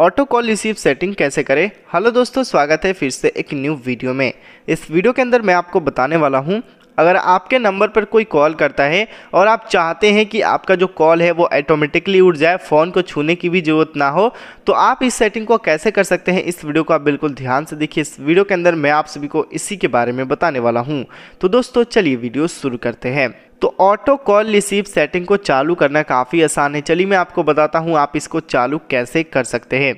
Auto call receive setting कैसे करें hello दोस्तों स्वागत है फिर से एक न्यू वीडियो में इस वीडियो के अंदर मैं आपको बताने वाला हूं अगर आपके नंबर पर कोई कॉल करता है और आप चाहते हैं कि आपका जो कॉल है वो ऑटोमेटिकली उठ जाए फ़ोन को छूने की भी ज़रूरत ना हो तो आप इस सेटिंग को कैसे कर सकते हैं इस वीडियो को आप बिल्कुल ध्यान से देखिए इस वीडियो के अंदर मैं आप सभी को इसी के बारे में बताने वाला हूँ तो दोस्तों चलिए वीडियो शुरू करते हैं तो ऑटो कॉल रिसीव सेटिंग को चालू करना काफ़ी आसान है चलिए मैं आपको बताता हूँ आप इसको चालू कैसे कर सकते हैं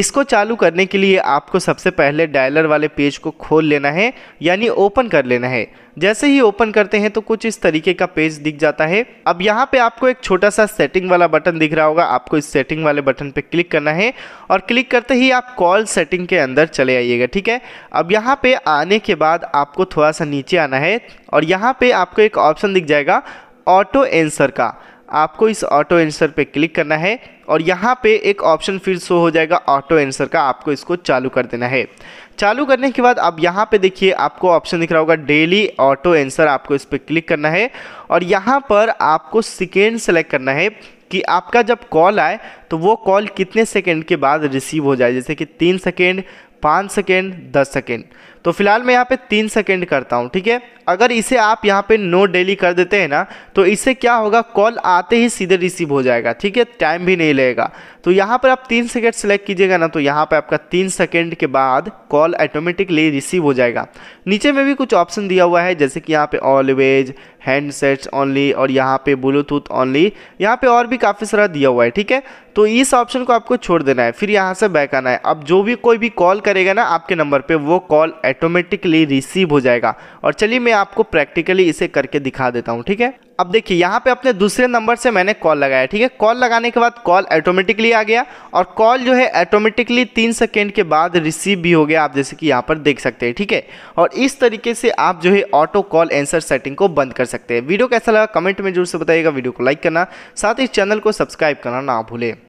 इसको चालू करने के लिए आपको सबसे पहले डायलर वाले पेज को खोल लेना है यानी ओपन कर लेना है जैसे ही ओपन करते हैं तो कुछ इस तरीके का पेज दिख जाता है अब यहाँ पे आपको एक छोटा सा सेटिंग वाला बटन दिख रहा होगा आपको इस सेटिंग वाले बटन पे क्लिक करना है और क्लिक करते ही आप कॉल सेटिंग के अंदर चले आइएगा ठीक है अब यहाँ पे आने के बाद आपको थोड़ा सा नीचे आना है और यहाँ पे आपको एक ऑप्शन दिख जाएगा ऑटो एंसर का आपको इस ऑटो आंसर पे क्लिक करना है और यहाँ पे एक ऑप्शन फिर शो हो जाएगा ऑटो आंसर का आपको इसको चालू कर देना है चालू करने के बाद अब यहाँ पे देखिए आपको ऑप्शन दिख रहा होगा डेली ऑटो आंसर आपको इस पर क्लिक करना है और यहाँ पर आपको सेकेंड सेलेक्ट करना है कि आपका जब कॉल आए तो वो कॉल कितने सेकेंड के बाद रिसीव हो जाए जैसे कि तीन सेकेंड पाँच सेकेंड दस सेकेंड तो फिलहाल मैं यहाँ पे तीन सेकेंड करता हूँ ठीक है अगर इसे आप यहाँ पे नो डेली कर देते हैं ना तो इससे क्या होगा कॉल आते ही सीधे रिसीव हो जाएगा ठीक है टाइम भी नहीं लगेगा तो यहाँ पर आप तीन सेकेंड सेलेक्ट कीजिएगा ना तो यहाँ पर आपका तीन सेकेंड के बाद कॉल ऑटोमेटिकली रिसीव हो जाएगा नीचे में भी कुछ ऑप्शन दिया हुआ है जैसे कि यहाँ पे ऑलवेज हैंडसेट्स ओनली और यहाँ पे ब्लूटूथ ओनली यहाँ पे और भी काफ़ी सारा दिया हुआ है ठीक है तो इस ऑप्शन को आपको छोड़ देना है फिर यहाँ से बैक आना है अब जो भी कोई भी कॉल करेगा ना आपके नंबर पर वो कॉल ऑटोमेटिकली रिसीव हो जाएगा और चलिए मैं आपको प्रैक्टिकली इसे करके दिखा देता हूँ ठीक है अब देखिए यहाँ पे अपने दूसरे नंबर से मैंने कॉल लगाया ठीक है कॉल लगाने के बाद कॉल ऑटोमेटिकली आ गया और कॉल जो है ऑटोमेटिकली तीन सेकेंड के बाद रिसीव भी हो गया आप जैसे कि यहाँ पर देख सकते हैं ठीक है थीके? और इस तरीके से आप जो है ऑटो कॉल एंसर सेटिंग को बंद कर सकते हैं वीडियो कैसा लगा कमेंट में जरूर से बताइएगा वीडियो को लाइक करना साथ ही चैनल को सब्सक्राइब करना ना भूलें